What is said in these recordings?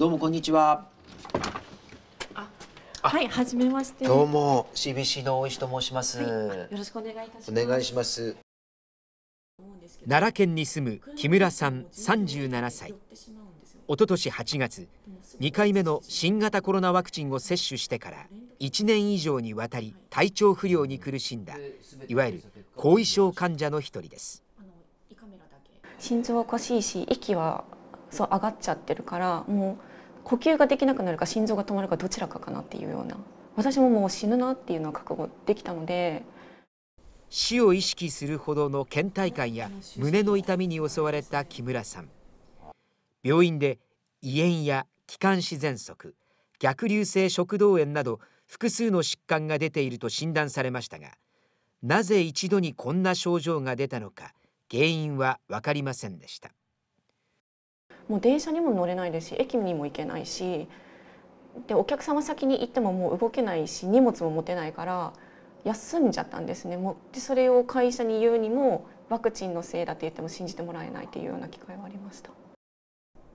どうもこんにちは。はい、はじめまして。どうも CBC の大石と申します。はい、よろしくお願いいたします。お願いします。奈良県に住む木村さん三十七歳。おととし8月、二回目の新型コロナワクチンを接種してから一年以上にわたり体調不良に苦しんだ、いわゆる後遺症患者の一人です。心臓おかしいし、息はそう上がっちゃってるから、もう。呼吸ができなくなるか心臓が止まるかどちらかかなっていうような私ももう死ぬなっていうのは覚悟できたので死を意識するほどの倦怠感や胸の痛みに襲われた木村さん病院で胃炎や気管支喘息逆流性食道炎など複数の疾患が出ていると診断されましたがなぜ一度にこんな症状が出たのか原因は分かりませんでしたもう電車にも乗れないですし駅にも行けないしでお客様先に行ってももう動けないし荷物も持てないから休んじゃったんですねもうでそれを会社に言うにもワクチンのせいだと言っても信じてもらえないというような機会はありました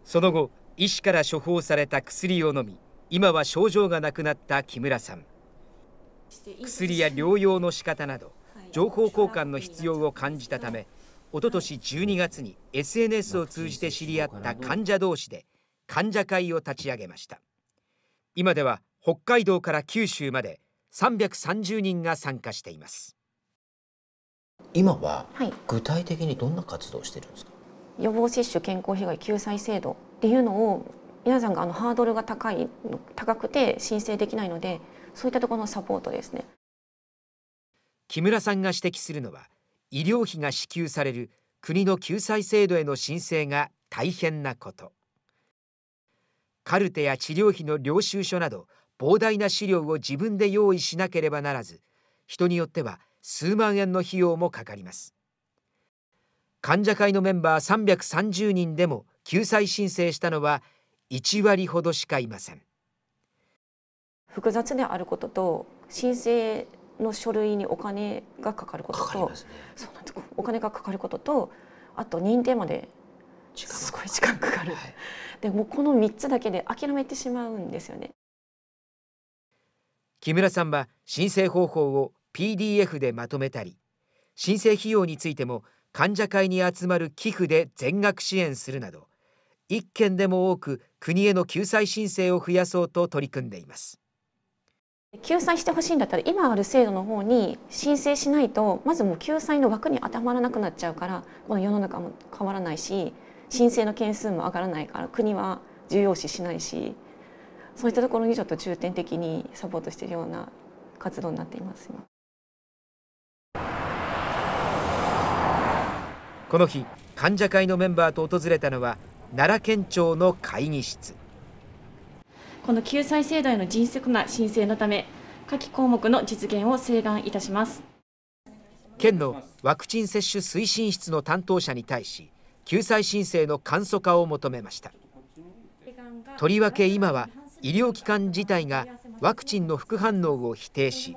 その後医師から処方された薬を飲み今は症状がなくなった木村さん薬や療養の仕方など情報交換の必要を感じたため一昨年し12月に SNS を通じて知り合った患者同士で患者会を立ち上げました今では北海道から九州まで330人が参加しています今は具体的にどんな活動をしてるんですか、はい、予防接種健康被害救済制度っていうのを皆さんがあのハードルが高い高くて申請できないのでそういったところのサポートですね木村さんが指摘するのは医療費が支給される国の救済制度への申請が大変なことカルテや治療費の領収書など膨大な資料を自分で用意しなければならず人によっては数万円の費用もかかります患者会のメンバー330人でも救済申請したのは1割ほどしかいません複雑であることと申請の書類にお金がかかることと、お金がかかることとあと認定まですごい時間かかる、はい、でもこの3つだけで諦めてしまうんですよね木村さんは申請方法を PDF でまとめたり申請費用についても患者会に集まる寄付で全額支援するなど1件でも多く国への救済申請を増やそうと取り組んでいます救済してほしいんだったら今ある制度の方に申請しないとまずもう救済の枠に当てはまらなくなっちゃうからこの世の中も変わらないし申請の件数も上がらないから国は重要視しないしそういったところにちょっと重点的にサポートしているような活動になっていますこの日患者会のメンバーと訪れたのは奈良県庁の会議室。この救済制度への迅速な申請のため、下記項目の実現を請願いたします。県のワクチン接種推進室の担当者に対し、救済申請の簡素化を求めました。とりわけ今は、医療機関自体がワクチンの副反応を否定し、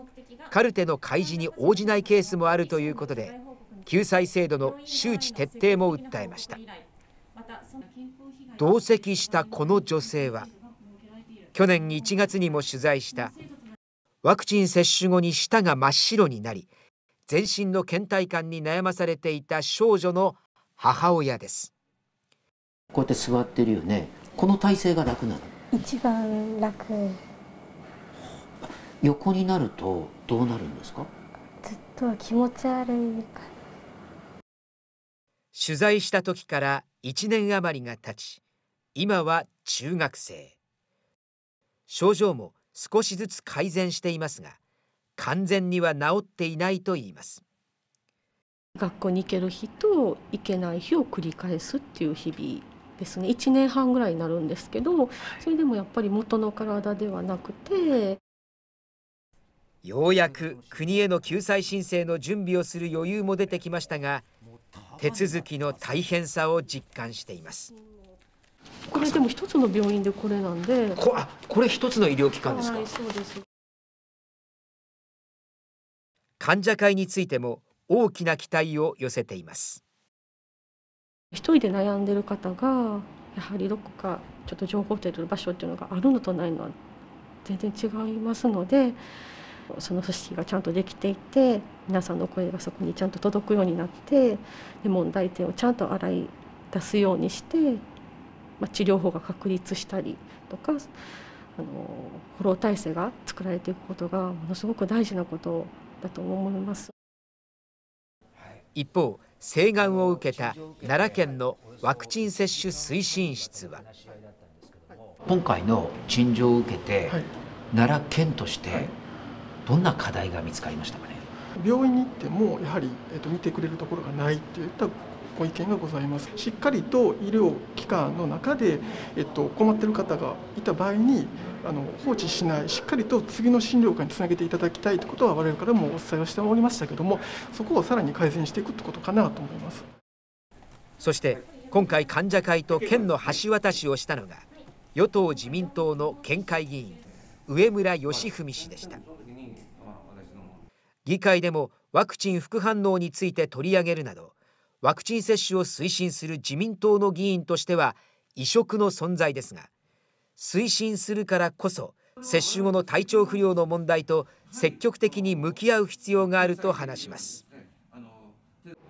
カルテの開示に応じないケースもあるということで、救済制度の周知徹底も訴えました。同席したこの女性は。去年1月にも取材したワクチン接種後に舌が真っ白になり全身の倦怠感に悩まされていた少女の母親ですこうやって座ってるよねこの体勢が楽なの一番楽横になるとどうなるんですかずっと気持ち悪い取材した時から1年余りが経ち今は中学生症状も少しずつ改善していますが完全には治っていないと言います学校に行ける日と行けない日を繰り返すっていう日々ですね1年半ぐらいになるんですけどそれでもやっぱり元の体ではなくてようやく国への救済申請の準備をする余裕も出てきましたが手続きの大変さを実感しています。これでも一つの病院でこれなんでこあこれ一つの医療機関ですか、はい、そうです患者会についても大きな期待を寄せています一人で悩んでる方がやはりどこかちょっと情報といる場所っていうのがあるのとないのは全然違いますのでその組織がちゃんとできていて皆さんの声がそこにちゃんと届くようになってで問題点をちゃんと洗い出すようにしてまあ、治療法が確立したりとかあのフォロー体制が作られていくことがものすごく大事なことだと思います。一方請願を受けた奈良県のワクチン接種推進室は今回の陳情を受けて、はい、奈良県としてどんな課題が見つかりましたかね病院に行ってもやはり、えー、と見てくれるところがないといったご意見がございますしっかりと医療機関の中で、えっと、困っている方がいた場合にあの放置しないしっかりと次の診療科につなげていただきたいということは我々からもお伝えをしておりましたけれどもそこをさらに改善していくということかなと思いますそして今回患者会と県の橋渡しをしたのが与党自民党の県会議員上村義文氏でした議会でもワクチン副反応について取り上げるなどワクチン接種を推進する自民党の議員としては異色の存在ですが推進するからこそ接種後の体調不良の問題と積極的に向き合う必要があると話します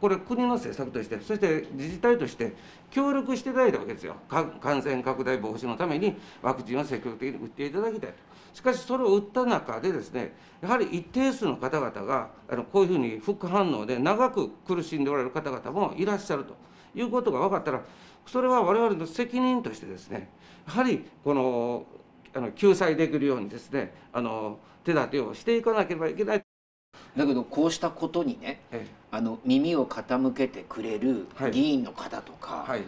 これ国の政策としてそして自治体として協力していただいたわけですよ感染拡大防止のためにワクチンを積極的に打っていただきたいとしかしそれを打った中でですねやはり一定数の方々があのこういうふうに副反応で長く苦しんでおられる方々もいらっしゃるということが分かったらそれは我々の責任としてですねやはりこのあの救済できるようにですねあの手立てをしていかなければいけない。だけどこうしたことにね、あの耳を傾けてくれる議員の方とか、はいはい、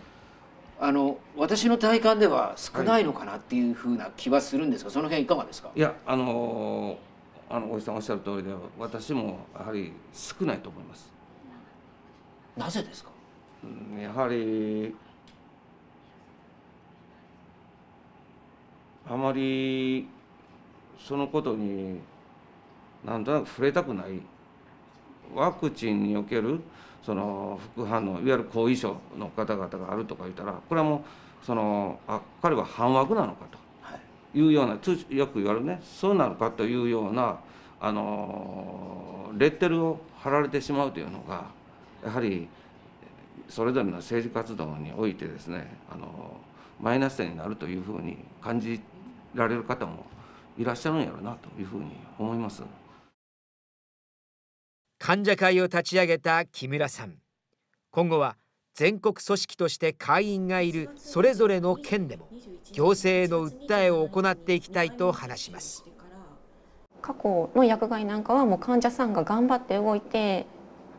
あの私の体感では少ないのかなっていうふうな気はするんですが、その辺いかがですかいやあのあのおじさんおっしゃる通りで私もやはり少ないと思います。なぜですか、うん、やはりあまりそのことになんとなく触れたくないワクチンにおけるその副反応いわゆる後遺症の方々があるとか言ったらこれはもうそのあ彼は反枠なのかというような、はい、よく言われるねそうなのかというようなあのレッテルを貼られてしまうというのがやはりそれぞれの政治活動においてですねあのマイナス点になるというふうに感じられる方もいらっしゃるんやろうなというふうに思います。患者会を立ち上げた木村さん今後は全国組織として会員がいるそれぞれの県でも行政への訴えを行っていきたいと話します過去の薬害なんかはもう患者さんが頑張って動いて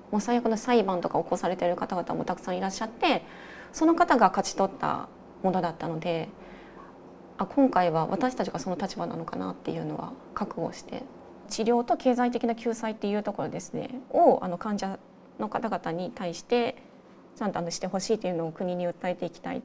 もう最悪の裁判とか起こされてる方々もたくさんいらっしゃってその方が勝ち取ったものだったのであ今回は私たちがその立場なのかなっていうのは覚悟して治療と経済的な救済っていうところですねをあの患者の方々に対してちゃんとあのしてほしいというのを国に訴えていきたい。